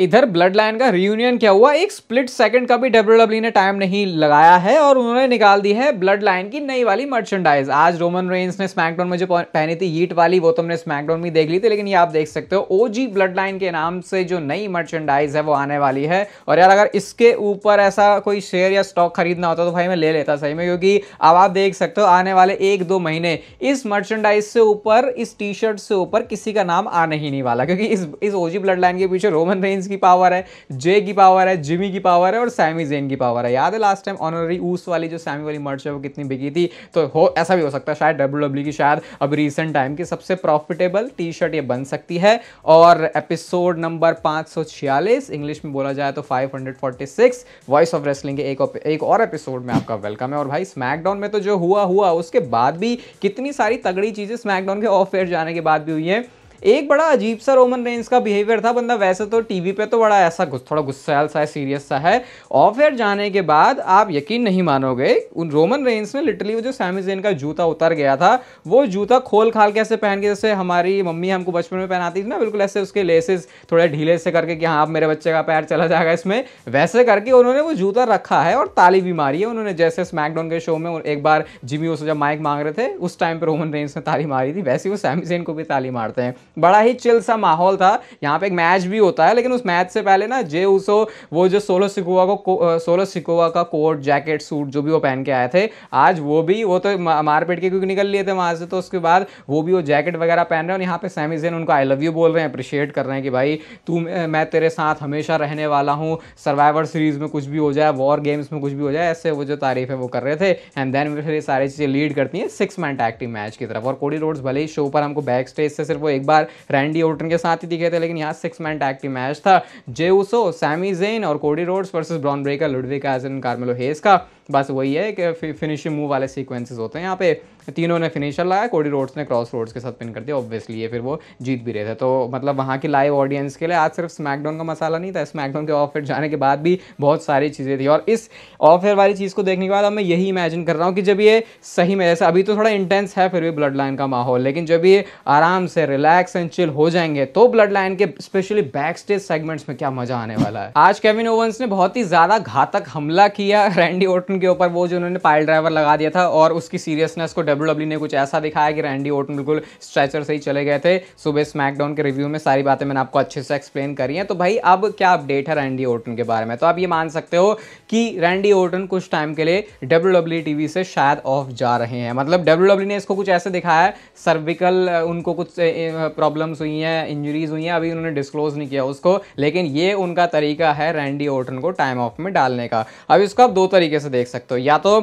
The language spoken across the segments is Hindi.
इधर ब्लड लाइन का रियूनियन क्या हुआ एक स्प्लिट सेकंड का भी डब्ल्यू ने टाइम नहीं लगाया है और उन्होंने निकाल दी है ब्लड लाइन की नई वाली मर्चेंडाइज आज रोमन रेंस ने स्मैकडाउन में जो पहनी थी हीट वाली वो तो हमने स्मैकडाउन में देख ली थी लेकिन ये आप देख सकते हो ओ जी ब्लड लाइन के नाम से जो नई मर्चेंडाइज है वो आने वाली है और यार अगर इसके ऊपर ऐसा कोई शेयर या स्टॉक खरीदना होता तो भाई मैं ले लेता सही में क्योंकि अब आप देख सकते हो आने वाले एक दो महीने इस मर्चेंडाइज से ऊपर इस टी शर्ट से ऊपर किसी का नाम आने ही नहीं वाला क्योंकि इस ओजी ब्लड लाइन के पीछे रोमन रेंस जेन्स की पावर है जे की पावर है जिमी की पावर है और सैमी जेन की पावर है याद है लास्ट टाइम ऑनरी ऊस वाली जो सैमी वाली मर्च है वो कितनी बिकी थी तो हो ऐसा भी हो सकता है शायद डब्ल्यू डब्ल्यू e की शायद अब रिसेंट टाइम की सबसे प्रॉफिटेबल टी शर्ट ये बन सकती है और एपिसोड नंबर पाँच इंग्लिश में बोला जाए तो फाइव वॉइस ऑफ रेसलिंग के एक एक और एपिसोड में आपका वेलकम है और भाई स्मैकडाउन में तो जो हुआ हुआ उसके बाद भी कितनी सारी तगड़ी चीज़ें स्मैकडाउन के ऑफ एयर जाने के बाद भी हुई हैं एक बड़ा अजीब सा रोमन रेंज का बिहेवियर था बंदा वैसे तो टीवी पे तो बड़ा ऐसा थोड़ा गुस्सैल सा है सीरियस सा है और फिर जाने के बाद आप यकीन नहीं मानोगे उन रोमन रेंज में लिटरली वो जो सैमिजेन का जूता उतर गया था वो जूता खोल खाल के ऐसे पहन के जैसे हमारी मम्मी हमको बचपन में पहनाती थी ना बिल्कुल ऐसे उसके लेसेस थोड़े ढीले से करके कि हाँ आप मेरे बच्चे का पैर चला जाएगा इसमें वैसे करके उन्होंने वो जूता रखा है और ताली भी मारी है उन्होंने जैसे स्मैकडाउन के शो में एक बार जिमी उसे जब माइक मांग रहे थे उस टाइम पर रोमन रेंज ने ताली मारी थी वैसे वो सैमिजेन को भी ताली मारते हैं बड़ा ही चिल सा माहौल था यहाँ पे एक मैच भी होता है लेकिन उस मैच से पहले ना जे उसो वो जो सोलो सिकोवा को सोलो सिकोवा का कोट जैकेट सूट जो भी वो पहन के आए थे आज वो भी वो तो मारपीट के क्योंकि निकल लिए थे वहाँ से तो उसके बाद वो भी वो जैकेट वगैरह पहन रहे हैं और यहाँ पे सैमीजेन उनको आई लव यू बोल रहे हैं अप्रिशिएट कर रहे हैं कि भाई तू मैं तेरे साथ हमेशा रहने वाला हूँ सर्वाइवर सीरीज़ में कुछ भी हो जाए वॉर गेम्स में कुछ भी हो जाए ऐसे वो जो तारीफ है वो कर रहे थे एंड देन फिर ये सारी चीज़ें लीड करती हैं सिक्स मैन टैक्टिव मैच की तरफ और कोडी रोड्स भले ही शो पर हमको बैक स्टेज से सिर्फ वो एक बार बार रैंडी ओर्टन के साथ ही दिखे थे लेकिन यहाँ six man tag team match था जे उसो सैमी जेन और Cody Rhodes versus Brawn Breaker Ludwig एजन कार्मेलो हेस का बस वही है कि फिनिशिंग मूव वाले सीक्वेंसेस होते हैं यहाँ पे तीनों ने फिनिशर लगाया कोडी रोड्स ने क्रॉस रोड्स के साथ पिन कर दिया ऑब्वियसली ये फिर वो जीत भी रहे थे तो मतलब वहाँ की लाइव ऑडियंस के लिए आज सिर्फ स्मैकडाउन का मसाला नहीं था स्मैकडाउन के ऑफर जाने के बाद भी बहुत सारी चीज़ें थी और इस ऑफर वाली चीज़ को देखने के बाद अब मैं यही इमेजिन कर रहा हूँ कि जब ये सही में जैसे अभी तो थोड़ा इंटेंस है फिर भी ब्लड लाइन का माहौल लेकिन जब ये आराम से रिलैक्स एंड चिल हो जाएंगे तो ब्लड लाइन के स्पेशली बैक स्टेज सेगमेंट्स में क्या मजा आने वाला है आज केविन ओवंस ने बहुत ही ज़्यादा घातक हमला किया रैंडी ओटन ओटन के ऊपर वो जो उन्होंने पायल ड्राइवर लगा दिया था और उसकी सीरियसनेस को डब्ल्यू e ने कुछ ऐसा दिखाया कि रैंडी ओटन बिल्कुल स्ट्रेचर से ही चले गए थे सुबह स्मैकडाउन के रिव्यू में सारी बातें मैंने आपको अच्छे से एक्सप्लेन करी हैं तो भाई अब क्या अपडेट है रैंडी ओटन के बारे में तो आप ये मान सकते हो कि रैंडी ओटन कुछ टाइम के लिए डब्ल्यू डब्ल्यू टीवी से शायद ऑफ जा रहे हैं मतलब डब्ल्यू e ने इसको कुछ ऐसे दिखाया सर्विकल उनको कुछ प्रॉब्लम्स हुई हैं इंजरीज हुई हैं अभी उन्होंने डिस्क्लोज नहीं किया उसको लेकिन ये उनका तरीका है रैंडी ओटन को टाइम ऑफ में डालने का अब इसको आप दो तरीके से देख देख सकते हो या तो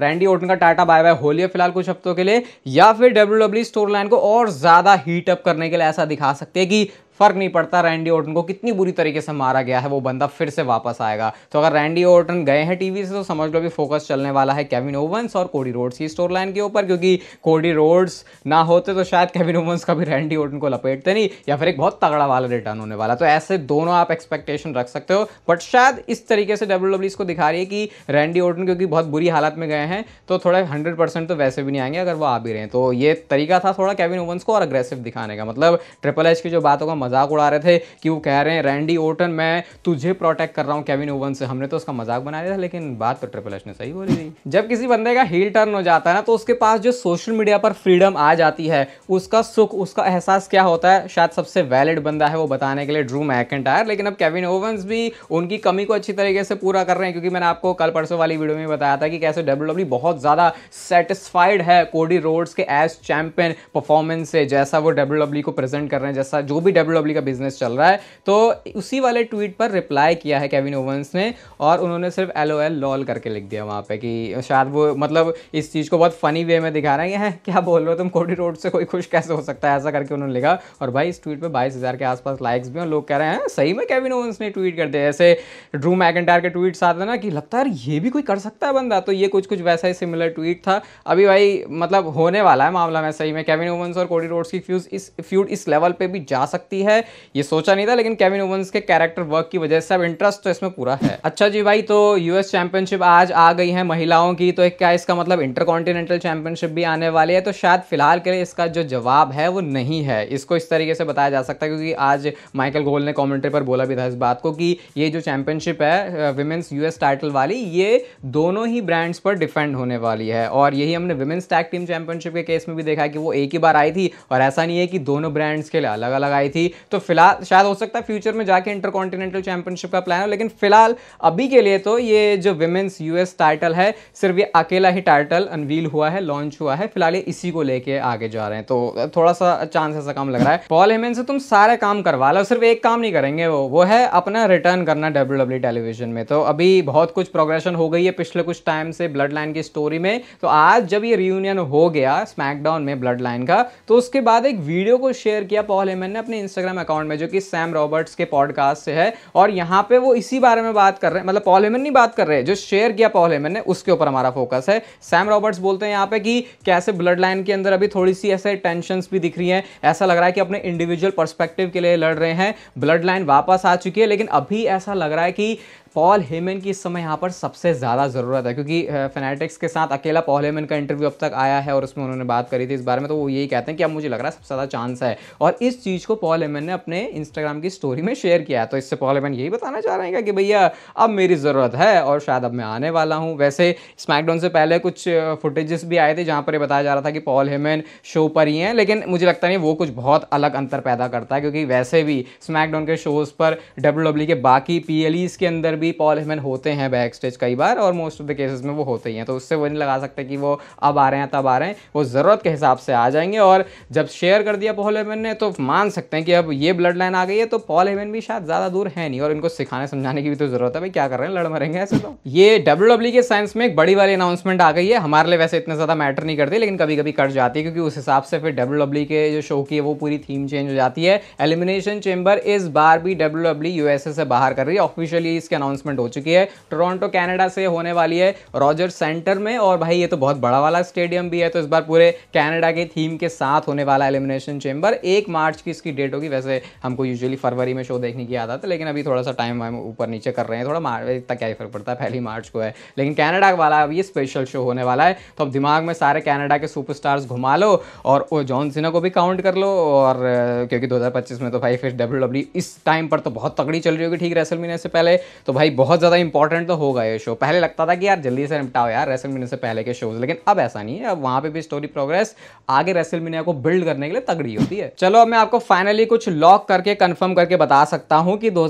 रैंडी ओटन का टाटा बाय बाय होली लिया फिलहाल कुछ हफ्तों के लिए या फिर डब्ल्यू स्टोर लाइन को और ज़्यादा हीट अप करने के लिए ऐसा दिखा सकते हैं कि फर्क नहीं पड़ता रैंडी ओटन को कितनी बुरी तरीके से मारा गया है वो बंदा फिर से वापस आएगा तो अगर रैंडी ओटन गए हैं टीवी से तो समझ लो अभी फोकस चलने वाला है केविन ओवंस और कोडी रोड्स की स्टोर लाइन के ऊपर क्योंकि कोडी रोड्स ना होते तो शायद केविन ओवंस का भी रैंडी ओटन को लपेटते नहीं या फिर एक बहुत तगड़ा वाला रिटर्न होने वाला तो ऐसे दोनों आप एक्सपेक्टेशन रख सकते हो बट शायद इस तरीके से डब्ल्यू e को दिखा रही है कि रैंडी ओटन क्योंकि बहुत बुरी हालत में गए गए हैं तो थोड़ा हंड्रेड तो वैसे भी नहीं आएंगे अगर वो आ भी रहे हैं तो ये तरीका था थोड़ा कैविन ओवंस को और अग्रेसिव दिखाने का मतलब ट्रिपल एच की जो बातों का मजाक उड़ा रहे थे कि वो कह रहे हैं रैंडी ओटन मैं तुझे प्रोटेक्ट कर रहा हूँ कैविन ओवन से हमने तो उसका मजाक बना लिया था लेकिन बात तो ट्रिपल एच ने सही बोली थी जब किसी बंदे का हील टर्न हो जाता है ना तो उसके पास जो सोशल मीडिया पर फ्रीडम आ जाती है उसका सुख उसका एहसास क्या होता है शायद सबसे वैलिड बंदा है वो बताने के लिए ड्रू मैकेंटायर लेकिन अब कैविन ओवंस भी उनकी कमी को अच्छी तरीके से पूरा कर रहे हैं क्योंकि मैंने आपको कल परसों वाली वीडियो में बताया था कि कैसे डब्ल्यू लवली बहुत ज़्यादा सेटिस्फाइड है कोडी रोड्स के एज चैम्पियन परफॉर्मेंस से जैसा वो डब्ल्यू डब्ल्यू e को प्रेजेंट कर रहे हैं जैसा जो भी डब्ल्यू डब्ल्यू e का बिजनेस चल रहा है तो उसी वाले ट्वीट पर रिप्लाई किया है केविन ओवंस ने और उन्होंने सिर्फ एल ओ एल लॉल करके लिख दिया वहाँ पर कि शायद वो मतलब इस चीज़ को बहुत फ़नी वे में दिखा रहे हैं क्या बोल रहे हो तुम कोडी रोड से कोई खुश कैसे हो सकता है ऐसा करके उन्होंने लिखा और भाई इस ट्वीट पर बाईस हज़ार के आसपास लाइक्स भी और लोग कह रहे हैं हाँ, सही में केविन ओवंस ने ट्वीट कर दिया ऐसे ड्रू मैकेंटायर के ट्वीट्स आते हैं ना कि लगता है ये भी कोई कर सकता है बंदा तो ये कुछ कुछ कुछ वैसा ही सिमिलर ट्वीट था अभी भाई मतलब होने वाला है मामला में सही में केविन ओवंस और कोडी रोड्स की फ्यूज इस फ्यूड इस लेवल पर भी जा सकती है ये सोचा नहीं था लेकिन केविन ओवंस के कैरेक्टर वर्क की वजह से अब इंटरेस्ट तो इसमें पूरा है अच्छा जी भाई तो यूएस चैंपियनशिप आज आ गई है महिलाओं की तो क्या इसका मतलब इंटर कॉन्टिनेंटल चैंपियनशिप भी आने वाली है तो शायद फिलहाल के लिए इसका जो जवाब है वो नहीं है इसको इस तरीके से बताया जा सकता है क्योंकि आज माइकल गोल ने कॉमेंट्री पर बोला भी था इस बात को कि ये जो चैंपियनशिप है विमेंस यूएस टाइटल वाली ये दोनों ही ब्रांड्स पर डिफेंड होने वाली है और यही हमने विमेंस टैग टीम चैंपियनशिप के केस में भी देखा है कि वो एक ही बार आई थी और ऐसा नहीं है कि दोनों ब्रांड्स के लिए अलग अलग आई थी तो फिलहाल शायद हो सकता है फ्यूचर में जाके इंटर कॉन्टिनेंटल चैंपियनशिप का प्लान हो लेकिन फिलहाल अभी के लिए तो ये जो विमेंस यूएस टाइटल है सिर्फ ये अकेला ही टाइटल अनवील हुआ है लॉन्च हुआ है फिलहाल ये इसी को लेके आगे जा रहे हैं तो थोड़ा सा चांस ऐसा काम लग रहा है पॉल हेमेन से तुम सारे काम करवा लो सिर्फ एक काम नहीं करेंगे वो वो है अपना रिटर्न करना डब्ल्यू टेलीविजन e में तो अभी बहुत कुछ प्रोग्रेशन हो गई है पिछले कुछ टाइम से ब्लड ब्लड लाइन की स्टोरी में तो आज जब ये रियूनियन हो गया स्मैकडाउन में ब्लड लाइन का तो उसके बाद एक वीडियो को शेयर किया पॉल हेमन ने अपने इंस्टाग्राम अकाउंट में जो कि सैम रॉबर्ट्स के पॉडकास्ट से है और यहाँ पे वो इसी बारे में बात कर रहे हैं मतलब पॉल हेमन नहीं बात कर रहे जो शेयर किया पॉल हेमन ने उसके ऊपर हमारा फोकस है सैम रॉबर्ट्स बोलते हैं यहाँ पे कि कैसे ब्लड लाइन के अंदर अभी थोड़ी सी ऐसे टेंशन भी दिख रही है ऐसा लग रहा है कि अपने इंडिविजुअल परस्पेक्टिव के लिए लड़ रहे हैं ब्लड लाइन वापस आ चुकी है लेकिन अभी ऐसा लग रहा है कि पॉल हेमन की इस समय यहाँ पर सबसे ज़्यादा ज़रूरत है क्योंकि फेनेटिक्स के साथ अकेला पॉल हेमन का इंटरव्यू अब तक आया है और उसमें उन्होंने बात करी थी इस बारे में तो वो यही कहते हैं कि अब मुझे लग रहा है सबसे ज़्यादा चांस है और इस चीज़ को पॉल हेमन ने अपने इंस्टाग्राम की स्टोरी में शेयर किया तो इससे पॉल हेमन यही बताना चाह रहे हैं कि भैया अब मेरी ज़रूरत है और शायद अब मैं आने वाला हूँ वैसे स्मैकडाउन से पहले कुछ फुटेजेस भी आए थे जहाँ पर बताया जा रहा था कि पॉल हेमन शो पर ही हैं लेकिन मुझे लगता नहीं वो कुछ बहुत अलग अंतर पैदा करता है क्योंकि वैसे भी स्मैकडाउन के शोज़ पर डब्ल्यू e के बाकी पी के अंदर भी पॉल हेमन होते हैं बैक स्टेज कई बार और मोस्ट ऑफ द केसेस में वो होते ही हैं तो उससे वो नहीं लगा सकते कि वो अब आ रहे हैं तब आ रहे हैं वो ज़रूरत के हिसाब से आ जाएंगे और जब शेयर कर दिया पॉल हेमन ने तो मान सकते हैं कि अब ये ब्लड लाइन आ गई है तो पॉल हेमन भी शायद ज़्यादा दूर है नहीं और इनको सिखाने समझाने की भी तो ज़रूरत है भाई क्या कर रहे हैं लड़ मरेंगे ऐसे तो ये डब्ल्यू डब्ल्यू e के साइंस में एक बड़ी वाली अनाउंसमेंट आ गई है हमारे लिए वैसे इतना ज़्यादा मैटर नहीं करती लेकिन कभी कभी कट जाती है क्योंकि उस हिसाब से फिर डब्ल्यू डब्ल्यू e के जो शो की है वो पूरी थीम चेंज हो जाती है एलिमिनेशन चेंबर इस बार भी डब्ल्यू डब्ल्यू यूएसए से बाहर कर रही है ऑफिशियली इसके अनाउंस अनाउंसमेंट हो चुकी है टोरंटो कैनेडा से होने वाली है रॉजर सेंटर में और भाई ये तो बहुत बड़ा वाला स्टेडियम भी है तो इस बार पूरे कैनेडा के थीम के साथ होने वाला एलिमिनेशन चेंबर एक मार्च की इसकी डेट होगी वैसे हमको यूजुअली फरवरी में शो देखने की याद आता है लेकिन अभी थोड़ा सा टाइम हम ऊपर नीचे कर रहे हैं थोड़ा मार्च तक क्या फर्क पड़ता है पहली मार्च को है लेकिन कैनेडा वाला अब ये स्पेशल शो होने वाला है तो अब दिमाग में सारे कैनेडा के सुपर घुमा लो और जॉन सिन्हा को भी काउंट कर लो और क्योंकि दो में तो भाई फिर डब्ल्यू e इस टाइम पर तो बहुत तगड़ी चल रही होगी ठीक रेसल रेसलमीनिया से पहले तो भाई बहुत ज़्यादा इंपॉर्टेंट तो होगा ये शो पहले लगता था कि यार जल्दी से निपटाओ यार रेसल मीनिया से पहले के शोज लेकिन अब ऐसा नहीं है अब वहाँ पे भी स्टोरी प्रोग्रेस आगे रेसल मीनिया को बिल्ड करने के लिए तगड़ी होती है चलो अब मैं आपको फाइनली कुछ लॉक करके कन्फर्म करके बता सकता हूँ कि दो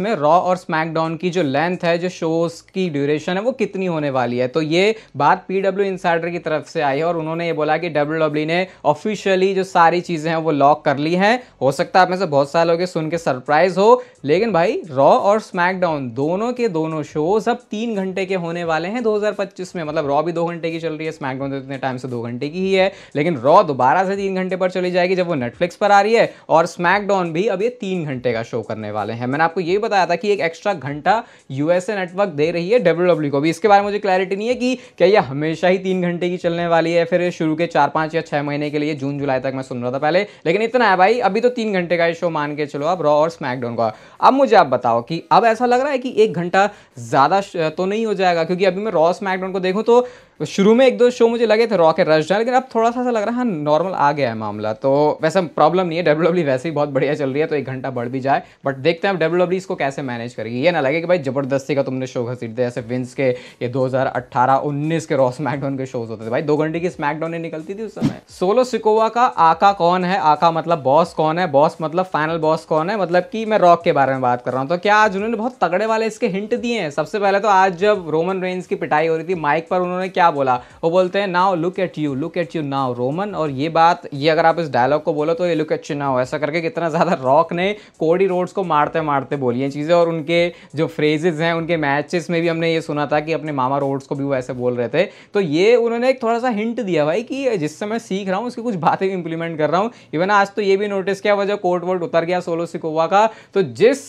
में रॉ और स्मैकडाउन की जो लेंथ है जो शोज की ड्यूरेशन है वो कितनी होने वाली है तो ये बात पी डब्ल्यू इंसाइडर की तरफ से आई है और उन्होंने ये बोला कि डब्ल्यू डब्ल्यू e ने ऑफिशियली जो सारी चीज़ें हैं वो लॉक कर ली हैं हो सकता है आप में से बहुत सारे लोग सुन के सरप्राइज हो लेकिन भाई रॉ और स्मैकडाउन दोनों के दोनों शोज अब तीन घंटे के होने वाले हैं 2025 में मतलब रॉ भी दो घंटे की चल रही है स्मैकडाउन तो इतने टाइम से दो घंटे की ही है लेकिन रॉ दोबारा से तीन घंटे पर चली जाएगी जब वो नेटफ्लिक्स पर आ रही है और स्मैकडाउन भी अब ये तीन घंटे का शो करने वाले हैं मैंने आपको ये बताया था कि एक एक्स्ट्रा घंटा यूएसए नेटवर्क दे रही है डब्ल्यू e को भी इसके बारे में मुझे क्लैरिटी नहीं है कि क्या ये हमेशा ही तीन घंटे की चलने वाली है फिर शुरू के चार पाँच या छः महीने के लिए जून जुलाई तक मैं सुन रहा था पहले लेकिन इतना है भाई अभी तो तीन घंटे का ये शो मान के चलो आप रॉ और स्मैकडाउन का अब मुझे आप बताओ कि अब ऐसा लग रहा है कि कि एक घंटा ज़्यादा तो नहीं हो जाएगा क्योंकि अभी मैं रॉ स्मैकडाउन को देखूँ तो तो शुरू में एक दो शो मुझे लगे थे रॉक एंड रश लेकिन अब थोड़ा सा सा लग रहा है नॉर्मल हाँ, आ गया है मामला तो वैसे प्रॉब्लम नहीं है डब्ल्यू वैसे ही बहुत बढ़िया चल रही है तो एक घंटा बढ़ भी जाए बट देखते हैं अब डब्ल्यू इसको कैसे मैनेज करेगी ये ना लगे कि भाई जबरदस्ती का तुमने शो घसीट दिया जैसे विंस के ये अट्ठारह उन्नीस के रॉस मैकडाउन के शोज होते थे भाई दो घंटे की स्मैकडाउन ही निकलती थी उस समय सोलो सिकोवा का आका कौन है आका मतलब बॉस कौन है बॉस मतलब फाइनल बॉस कौन है मतलब कि मैं रॉक के बारे में बात कर रहा हूँ तो क्या आज उन्होंने बहुत तगड़े वाले इसके हिंट दिए हैं सबसे पहले तो आज जब रोमन रेंज की पिटाई हो रही थी माइक पर उन्होंने क्या क्या बोला वो बोलते हैं now look at you look at you now Roman और ये बात ये अगर आप इस डायलॉग को बोलो तो ये लुक एट यू नाउ ऐसा करके कितना ज़्यादा रॉक ने कोडी रोड्स को मारते मारते बोली हैं चीज़ें और उनके जो फ्रेजेज हैं उनके मैचेस में भी हमने ये सुना था कि अपने मामा रोड्स को भी वो ऐसे बोल रहे थे तो ये उन्होंने एक थोड़ा सा हिंट दिया भाई कि जिससे मैं सीख रहा हूँ उसकी कुछ बातें इंप्लीमेंट कर रहा हूँ इवन आज तो ये भी नोटिस किया वजह कोर्ट वोट उतर गया सोलो सिकोवा का तो जिस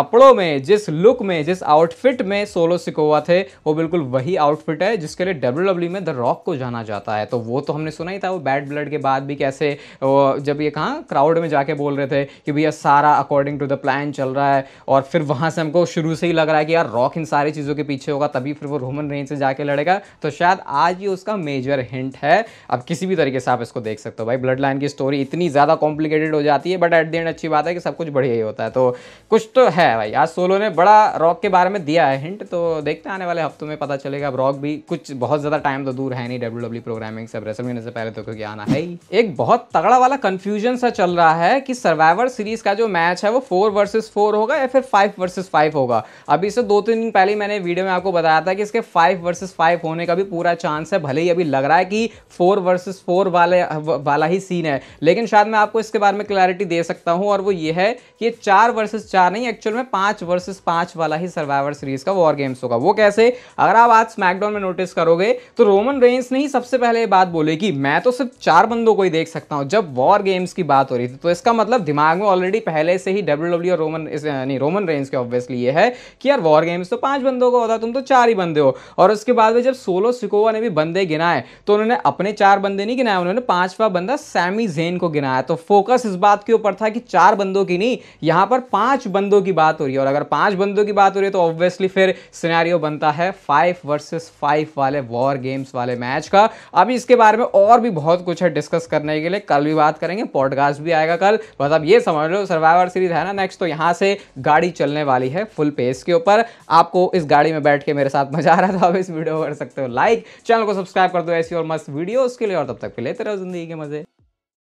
कपड़ों में जिस लुक में जिस आउटफिट में सोलो सिकोवा थे वो बिल्कुल वही आउटफिट है जिसके लिए डब्ल्यू e में द रॉक को जाना जाता है तो वो तो हमने सुना ही था वो बैड ब्लड के बाद भी कैसे जब ये कहाँ क्राउड में जाके बोल रहे थे कि भैया सारा अकॉर्डिंग टू द प्लान चल रहा है और फिर वहाँ से हमको शुरू से ही लग रहा है कि यार रॉक इन सारी चीज़ों के पीछे होगा तभी फिर वो रोमन रेंज से जाके लड़ेगा तो शायद आज ये उसका मेजर हिंट है अब किसी भी तरीके से आप इसको देख सकते हो भाई ब्लड लाइन की स्टोरी इतनी ज़्यादा कॉम्प्लिकेटेड हो जाती है बट एट दी एंड अच्छी बात है कि सब कुछ बढ़िया ही होता है तो कुछ तो है भाई आज सोलो ने बड़ा रॉक के बारे में दिया है हिंट तो देखते आने वाले हफ्तों में पता चलेगा अब रॉक भी कुछ बहुत बहुत ज़्यादा टाइम तो दूर है नहीं डब्ल्यू डब्ल्यू प्रोग्रामिंग से रेसलमेनिया से पहले तो क्योंकि आना है ही एक बहुत तगड़ा वाला कंफ्यूजन सा चल रहा है कि सर्वाइवर सीरीज का जो मैच है वो फोर वर्सेज फोर होगा या फिर फाइव वर्सेज फाइव होगा अभी से दो तीन दिन पहले मैंने वीडियो में आपको बताया था कि इसके फाइव वर्सेज फाइव होने का भी पूरा चांस है भले ही अभी लग रहा है कि फोर वर्सेज फोर वाले वाला ही सीन है लेकिन शायद मैं आपको इसके बारे में क्लैरिटी दे सकता हूँ और वो ये है कि चार वर्सेज चार नहीं एक्चुअल में पांच वर्सेज पांच वाला ही सर्वाइवर सीरीज का वॉर गेम्स होगा वो कैसे अगर आप आज स्मैकडाउन में नोटिस करोगे हुए तो रोमन रेंस ने ही सबसे पहले ये बात बोली कि मैं तो सिर्फ चार बंदों को ही देख सकता हूँ जब वॉर गेम्स की बात हो रही थी तो इसका मतलब दिमाग में ऑलरेडी पहले से ही डब्ल्यू e और रोमन यानी रोमन रेंस के ऑब्वियसली ये है कि यार वॉर गेम्स तो पाँच बंदों का होता तुम तो चार ही बंदे हो और उसके बाद में जब सोलो सिकोवा ने भी बंदे गिनाए तो उन्होंने अपने चार बंदे नहीं गिनाए उन्होंने पाँचवा बंदा सैमी जेन को गिनाया तो फोकस इस बात के ऊपर था कि चार बंदों की नहीं यहाँ पर पाँच बंदों की बात हो रही है और अगर पाँच बंदों की बात हो रही है तो ऑब्वियसली फिर सिनारियो बनता है फाइव वर्सेस फाइव वाले वॉर गेम्स वाले मैच का अभी इसके बारे में और भी बहुत कुछ है डिस्कस करने के लिए कल भी बात करेंगे पॉडकास्ट भी आएगा कल बस अब ये समझ लो सर्वाइवर सीरीज है ना नेक्स्ट तो यहाँ से गाड़ी चलने वाली है फुल पेस के ऊपर आपको इस गाड़ी में बैठ के मेरे साथ मजा आ रहा था आप इस वीडियो कर सकते हो लाइक चैनल को सब्सक्राइब कर दो ऐसी और मस्त वीडियो उसके लिए और तब तक के लेते रहो जिंदगी के मजे